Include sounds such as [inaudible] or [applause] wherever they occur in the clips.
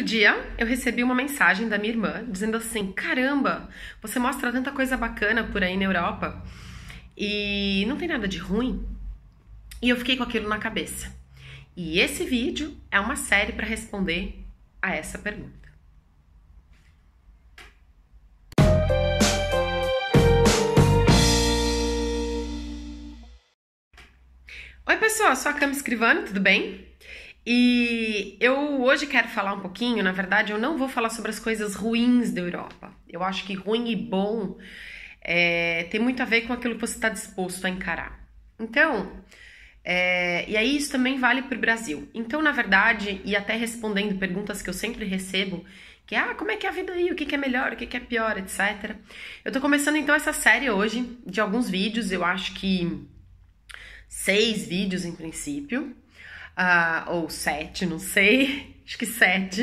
Outro dia eu recebi uma mensagem da minha irmã dizendo assim: Caramba, você mostra tanta coisa bacana por aí na Europa e não tem nada de ruim. E eu fiquei com aquilo na cabeça. E esse vídeo é uma série para responder a essa pergunta. Oi, pessoal, sou a Cama Escrivano, tudo bem? E eu hoje quero falar um pouquinho, na verdade, eu não vou falar sobre as coisas ruins da Europa. Eu acho que ruim e bom é, tem muito a ver com aquilo que você está disposto a encarar. Então, é, e aí isso também vale para o Brasil. Então, na verdade, e até respondendo perguntas que eu sempre recebo, que é, ah, como é que é a vida aí, o que, que é melhor, o que, que é pior, etc. Eu estou começando então essa série hoje de alguns vídeos, eu acho que seis vídeos em princípio uh, ou sete, não sei, [laughs] acho que sete,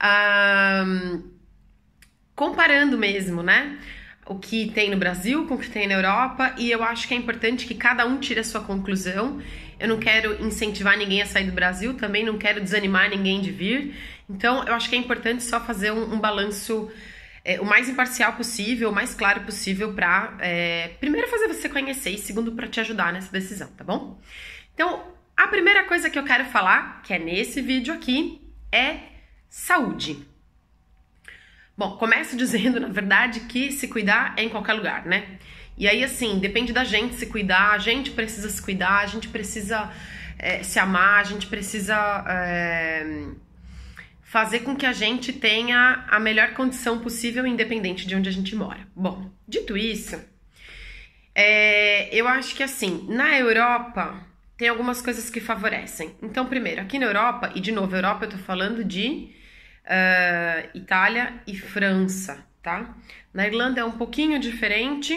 uh, comparando mesmo, né? O que tem no Brasil com o que tem na Europa, e eu acho que é importante que cada um tire a sua conclusão. Eu não quero incentivar ninguém a sair do Brasil, também não quero desanimar ninguém de vir. Então, eu acho que é importante só fazer um, um balanço é, o mais imparcial possível, o mais claro possível para é, eh, primeiro fazer você conhecer e segundo para te ajudar nessa decisão, tá bom? Então, a primeira coisa que eu quero falar, que é nesse vídeo aqui, é saúde. Bom, começo [laughs] dizendo, na verdade, que se cuidar é em qualquer lugar, né? E aí, assim, depende da gente se cuidar, a gente precisa se cuidar, a gente precisa é, se amar, a gente precisa é, fazer com que a gente tenha a melhor condição possível, independente de onde a gente mora. Bom, dito isso, é, eu acho que, assim, na Europa, tem algumas coisas que favorecem. Então, primeiro, aqui na Europa, e de novo, Europa eu tô falando de uh, Itália e França, tá? Na Irlanda é um pouquinho diferente,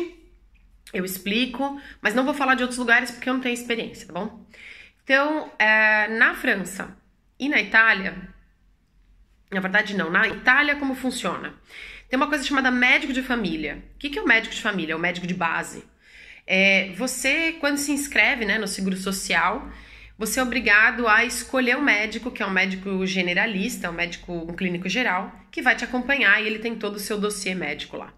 eu explico, mas não vou falar de outros lugares porque eu não tenho experiência, tá bom? Então, uh, na França e na Itália, na verdade não, na Itália como funciona? Tem uma coisa chamada médico de família. O que, é o médico de família? É o médico de base, é, você, quando se inscreve né, no seguro social, você é obrigado a escolher um médico, que é um médico generalista, um médico, um clínico geral, que vai te acompanhar e ele tem todo o seu dossiê médico lá.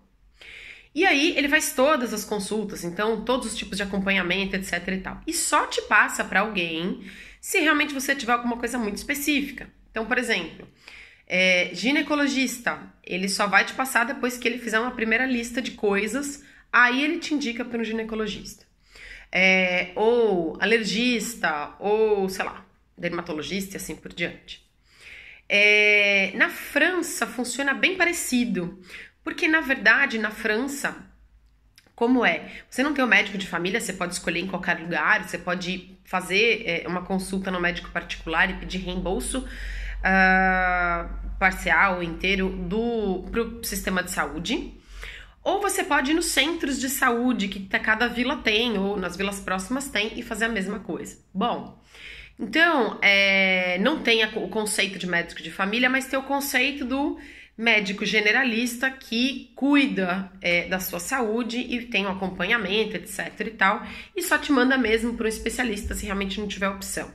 E aí ele faz todas as consultas, então todos os tipos de acompanhamento, etc e tal. E só te passa para alguém se realmente você tiver alguma coisa muito específica. Então, por exemplo, é, ginecologista, ele só vai te passar depois que ele fizer uma primeira lista de coisas aí ele te indica para um ginecologista. É, ou alergista, ou sei lá, dermatologista e assim por diante. É, na França funciona bem parecido, porque na verdade na França, como é? Você não tem o um médico de família, você pode escolher em qualquer lugar, você pode fazer é, uma consulta no médico particular e pedir reembolso. Uh, parcial inteiro do pro sistema de saúde. Ou você pode ir nos centros de saúde que tá cada vila tem, ou nas vilas próximas tem, e fazer a mesma coisa. Bom, então, é, não tem a, o conceito de médico de família, mas tem o conceito do médico generalista que cuida é, da sua saúde e tem um acompanhamento, etc e tal, e só te manda mesmo para um especialista se realmente não tiver opção.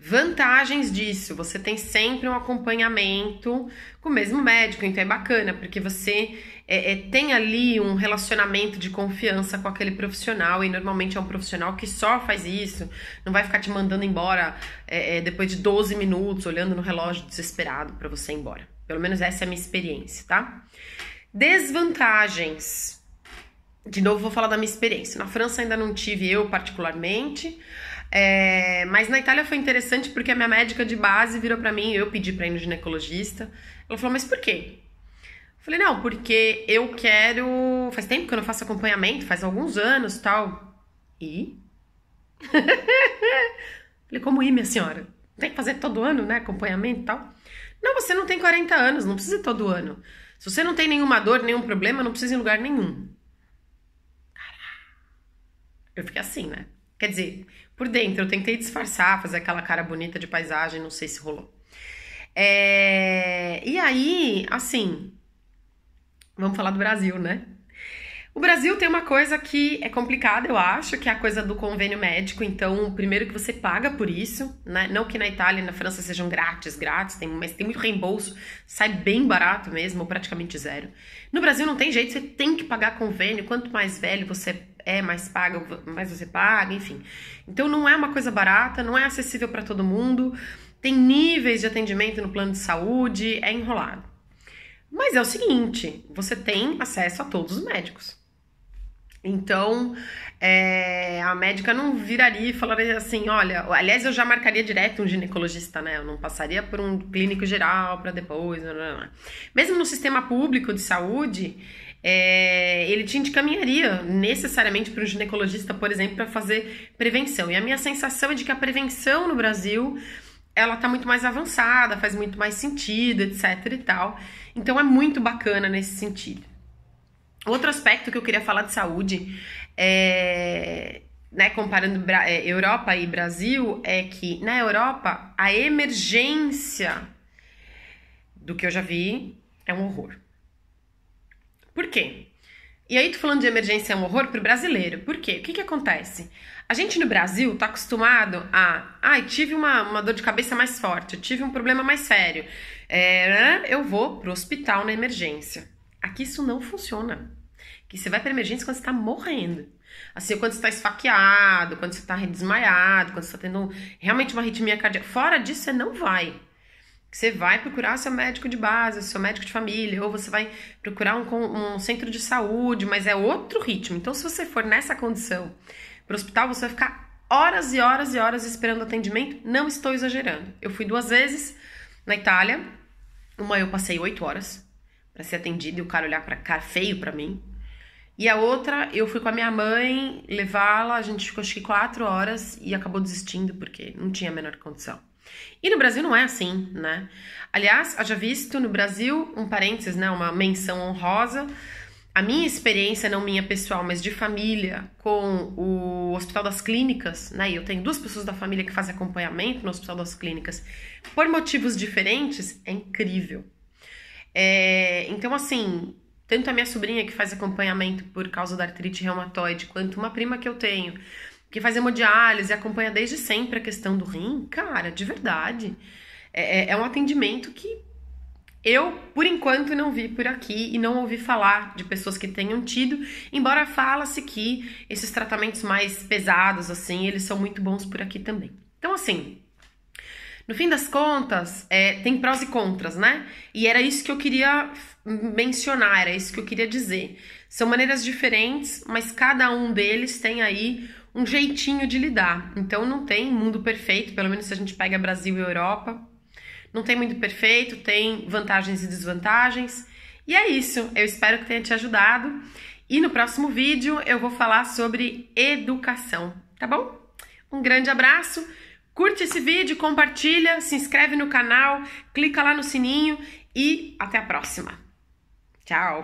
Vantagens disso, você tem sempre um acompanhamento com o mesmo médico, então é bacana, porque você é, é, tem ali um relacionamento de confiança com aquele profissional, e normalmente é um profissional que só faz isso, não vai ficar te mandando embora é, é depois de 12 minutos, olhando no relógio desesperado para você ir embora. Pelo menos essa é a minha experiência, tá? Desvantagens. De novo, vou falar da minha experiência. Na França ainda não tive eu particularmente, é, mas na Itália foi interessante porque a minha médica de base virou para mim, eu pedi para ir no ginecologista. Ela falou: "Mas por quê? Falei, não, porque eu quero. Faz tempo que eu não faço acompanhamento, faz alguns anos tal. E? [laughs] Falei, como ir, minha senhora? Tem que fazer todo ano, né? Acompanhamento e tal. Não, você não tem 40 anos, não precisa ir todo ano. Se você não tem nenhuma dor, nenhum problema, não precisa ir em lugar nenhum. Caraca. Eu fiquei assim, né? Quer dizer, por dentro eu tentei disfarçar, fazer aquela cara bonita de paisagem, não sei se rolou. É... E aí, assim, Vamos falar do Brasil, né? O Brasil tem uma coisa que é complicada, eu acho, que é a coisa do convênio médico. Então, primeiro que você paga por isso, né? Não que na Itália e na França sejam grátis, grátis, tem, mas tem muito reembolso, sai bem barato mesmo, praticamente zero. No Brasil não tem jeito, você tem que pagar convênio. Quanto mais velho você é, mais paga, mais você paga, enfim. Então, não é uma coisa barata, não é acessível para todo mundo. Tem níveis de atendimento no plano de saúde, é enrolado. Mas é o seguinte, você tem acesso a todos os médicos. Então, é, a médica não viraria e falaria assim: olha, aliás, eu já marcaria direto um ginecologista, né? Eu não passaria por um clínico geral para depois. Mesmo no sistema público de saúde, é, ele te encaminharia necessariamente para um ginecologista, por exemplo, para fazer prevenção. E a minha sensação é de que a prevenção no Brasil ela tá muito mais avançada, faz muito mais sentido, etc e tal. Então é muito bacana nesse sentido. Outro aspecto que eu queria falar de saúde é, né, comparando é, Europa e Brasil, é que na Europa a emergência do que eu já vi é um horror. Por quê? E aí, tô falando de emergência é um horror pro brasileiro. Por quê? O que que acontece? A gente no Brasil tá acostumado a. Ai, ah, tive uma, uma dor de cabeça mais forte, tive um problema mais sério. É, né, eu vou pro hospital na emergência. Aqui isso não funciona. Que você vai pra emergência quando você tá morrendo. Assim, quando você tá esfaqueado, quando você tá desmaiado, quando você tá tendo realmente uma arritmia cardíaca. Fora disso, você não vai. Você vai procurar seu médico de base, seu médico de família, ou você vai procurar um, um centro de saúde, mas é outro ritmo. Então, se você for nessa condição para o hospital, você vai ficar horas e horas e horas esperando atendimento. Não estou exagerando. Eu fui duas vezes na Itália. Uma eu passei oito horas para ser atendida e o cara olhar para cara feio para mim. E a outra, eu fui com a minha mãe levá-la, a gente ficou acho que quatro horas e acabou desistindo porque não tinha a menor condição. E no Brasil não é assim, né? Aliás, haja visto no Brasil, um parênteses, né, uma menção honrosa, a minha experiência, não minha pessoal, mas de família, com o Hospital das Clínicas, né? E eu tenho duas pessoas da família que fazem acompanhamento no Hospital das Clínicas, por motivos diferentes, é incrível. É, então, assim, tanto a minha sobrinha que faz acompanhamento por causa da artrite reumatoide, quanto uma prima que eu tenho, que faz hemodiálise e acompanha desde sempre a questão do rim, cara, de verdade. É, é, é um atendimento que eu, por enquanto, não vi por aqui e não ouvi falar de pessoas que tenham tido, embora fala-se que esses tratamentos mais pesados, assim, eles são muito bons por aqui também. Então, assim, no fim das contas, é, tem prós e contras, né? E era isso que eu queria mencionar, era isso que eu queria dizer. São maneiras diferentes, mas cada um deles tem aí um jeitinho de lidar. Então, não tem mundo perfeito, pelo menos se a gente pega Brasil e Europa, não tem muito perfeito, tem vantagens e desvantagens. E é isso, eu espero que tenha te ajudado. E no próximo vídeo eu vou falar sobre educação, tá bom? Um grande abraço, curte esse vídeo, compartilha, se inscreve no canal, clica lá no sininho e até a próxima. Tchau!